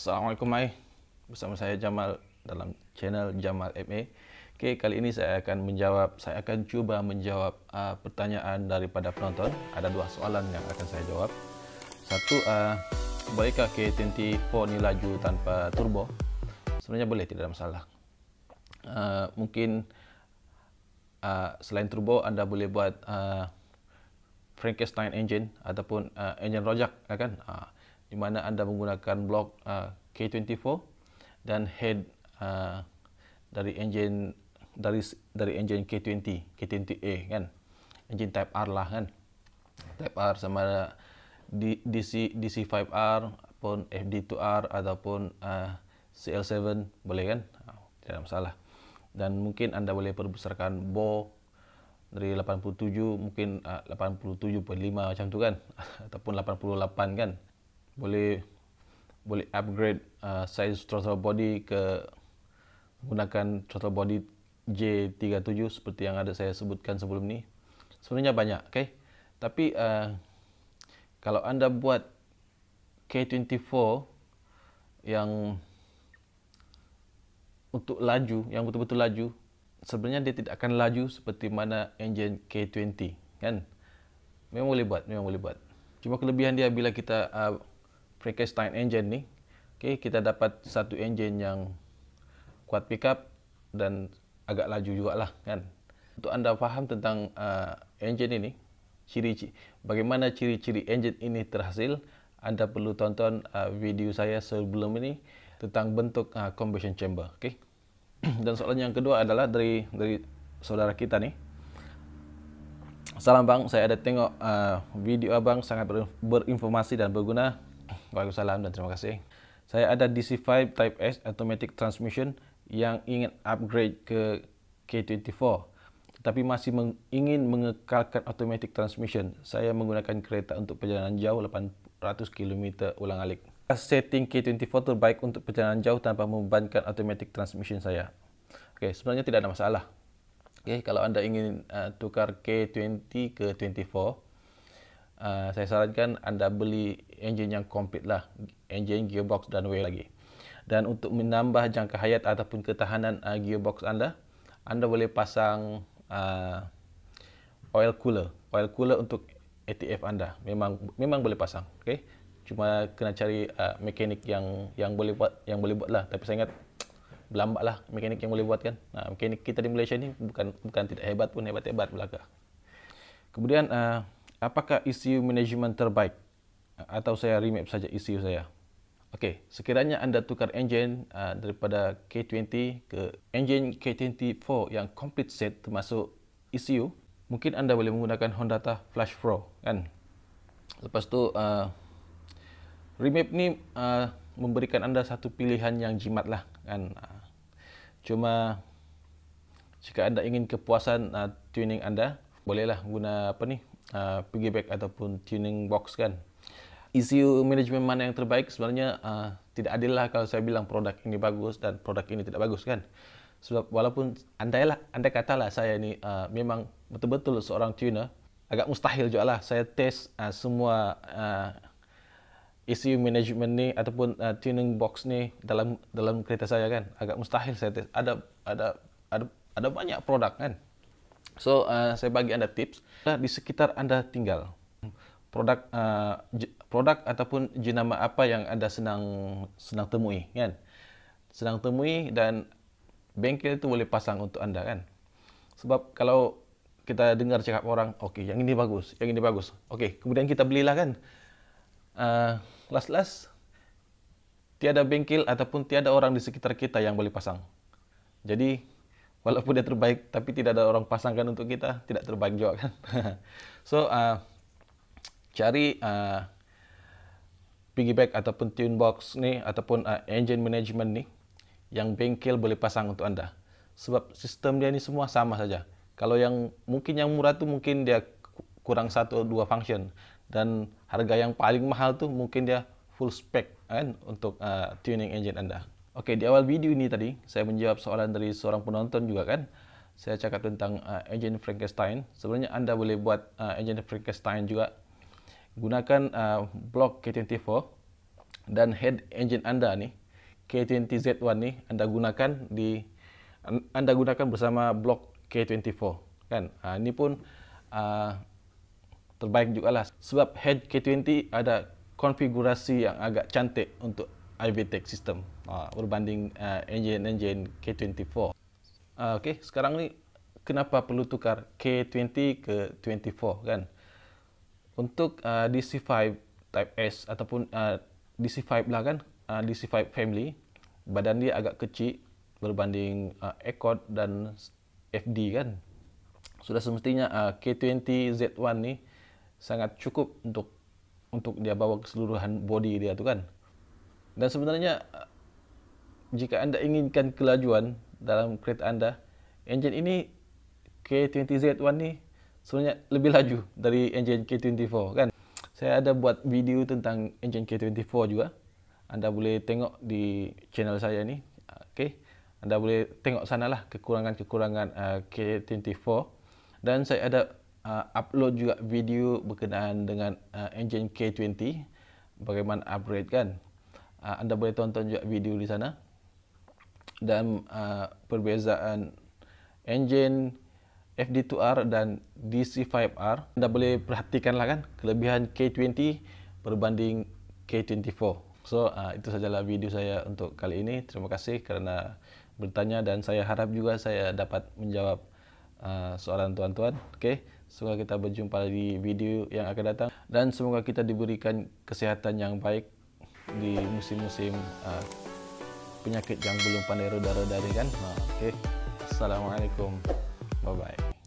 Assalamualaikum mai. Bersama saya Jamal dalam channel Jamal MA. Okey, kali ini saya akan menjawab, saya akan cuba menjawab uh, pertanyaan daripada penonton. Ada dua soalan yang akan saya jawab. Satu, uh, bolehkah K24 ni laju tanpa turbo? Sebenarnya boleh, tidak ada masalah. Uh, mungkin uh, selain turbo, anda boleh buat uh, Frankenstein engine ataupun uh, engine rojak, ya kan? Uh, di mana anda menggunakan blok uh, K24 dan head uh, dari enjin dari dari enjin K20, K20A kan. Enjin type R lah kan. Type R sama ada DC DC 5R ataupun FD2R ataupun uh, CL7 boleh kan? Oh, tidak ada masalah. Dan mungkin anda boleh perbesarkan bow dari 87 mungkin uh, 87.5 macam tu kan ataupun 88 kan boleh boleh upgrade uh, size throttle body ke menggunakan throttle body J37 seperti yang ada saya sebutkan sebelum ni sebenarnya banyak okay? tapi uh, kalau anda buat K24 yang untuk laju, yang betul-betul laju sebenarnya dia tidak akan laju seperti mana engine K20 kan memang boleh buat, memang boleh buat cuma kelebihan dia bila kita uh, Frankenstein engine ni okay, kita dapat satu engine yang kuat pickup dan agak laju juga lah kan untuk anda faham tentang uh, engine ini ciri, ciri bagaimana ciri-ciri engine ini terhasil anda perlu tonton uh, video saya sebelum ini tentang bentuk uh, combustion chamber Okay. dan soalan yang kedua adalah dari dari saudara kita ni Salam bang, saya ada tengok uh, video abang sangat berinformasi dan berguna. Waalaikumsalam dan terima kasih. Saya ada DC5 Type S Automatic Transmission yang ingin upgrade ke K24 tetapi masih meng- ingin mengekalkan automatic transmission. Saya menggunakan kereta untuk perjalanan jauh 800 km ulang-alik. Setting K24 terbaik untuk perjalanan jauh tanpa membebankan automatic transmission saya. Okay, sebenarnya tidak ada masalah. Okay, kalau anda ingin uh, tukar K20 ke 24 uh, saya sarankan anda beli engine yang komplit lah. Engine, gearbox dan wheel lagi. Dan untuk menambah jangka hayat ataupun ketahanan uh, gearbox anda, anda boleh pasang uh, oil cooler. Oil cooler untuk ATF anda memang memang boleh pasang, okay? Cuma kena cari uh, mekanik yang yang boleh buat yang boleh buat lah. Tapi saya ingat belambak lah mekanik yang boleh buat kan. Nah, mekanik kita di Malaysia ni bukan bukan tidak hebat pun hebat hebat belaka. Kemudian uh, apakah ECU management terbaik? Atau saya remap saja ECU saya. Okey, sekiranya anda tukar engine uh, daripada K20 ke engine K24 yang complete set termasuk ECU, mungkin anda boleh menggunakan Honda Ta Flash Pro kan? Lepas tu uh, ah, remap ni uh, memberikan anda satu pilihan yang jimat lah kan? Cuma jika anda ingin kepuasan uh, tuning anda, bolehlah guna apa ni? Uh, uh, piggy bank ataupun tuning box kan. ECU management mana yang terbaik sebenarnya uh, tidak adil lah kalau saya bilang produk ini bagus dan produk ini tidak bagus kan. Sebab walaupun andailah, anda katalah saya ni uh, memang betul-betul seorang tuner, agak mustahil juga lah saya test uh, semua uh, ECU management ni ataupun uh, tuning box ni dalam dalam kereta saya kan. Agak mustahil saya test. Ada ada ada ada banyak produk kan. So, uh, saya bagi anda tips uh, di sekitar anda tinggal. Produk uh, produk ataupun jenama apa yang anda senang senang temui, kan? Senang temui dan bengkel itu boleh pasang untuk anda, kan? Sebab kalau kita dengar cakap orang, okey, yang ini bagus, yang ini bagus. Okey, kemudian kita belilah, kan? Uh, last-last, tiada bengkel ataupun tiada orang di sekitar kita yang boleh pasang. Jadi, walaupun dia terbaik tapi tidak ada orang pasangkan untuk kita tidak terbaik juga kan so uh, cari uh, piggyback ataupun tune box ni ataupun uh, engine management ni yang bengkel boleh pasang untuk anda sebab sistem dia ni semua sama saja kalau yang mungkin yang murah tu mungkin dia kurang satu dua function dan harga yang paling mahal tu mungkin dia full spec kan untuk uh, tuning engine anda Okey, di awal video ini tadi saya menjawab soalan dari seorang penonton juga kan. Saya cakap tentang uh, agent Frankenstein. Sebenarnya anda boleh buat uh, agent Frankenstein juga. Gunakan uh, block K24 dan head engine anda ni K20Z1 ni anda gunakan di anda gunakan bersama blok K24 kan. Uh, ini pun uh, terbaik lah. sebab head K20 ada konfigurasi yang agak cantik untuk Ivatec system uh, berbanding uh, ah, engine-engine K24. Uh, ah, okay, sekarang ni kenapa perlu tukar K20 ke 24 kan? Untuk uh, DC5 Type S ataupun uh, DC5 lah kan, uh, DC5 family, badan dia agak kecil berbanding uh, Accord dan FD kan. Sudah semestinya uh, K20 Z1 ni sangat cukup untuk untuk dia bawa keseluruhan body dia tu kan. Dan sebenarnya jika anda inginkan kelajuan dalam kereta anda, enjin ini K20Z1 ni sebenarnya lebih laju dari enjin K24 kan. Saya ada buat video tentang enjin K24 juga. Anda boleh tengok di channel saya ni. Okey. Anda boleh tengok sanalah kekurangan-kekurangan uh, eh, K24 dan saya ada uh, upload juga video berkenaan dengan uh, enjin K20 bagaimana upgrade kan uh, anda boleh tonton juga video di sana dan uh, perbezaan engine FD2R dan DC5R anda boleh perhatikanlah kan kelebihan K20 berbanding K24 so uh, itu sajalah video saya untuk kali ini terima kasih kerana bertanya dan saya harap juga saya dapat menjawab uh, soalan tuan-tuan okay. semoga kita berjumpa di video yang akan datang dan semoga kita diberikan kesehatan yang baik di musim-musim uh, penyakit yang belum pandai reda-reda kan. Uh, Okey. Assalamualaikum. Bye bye.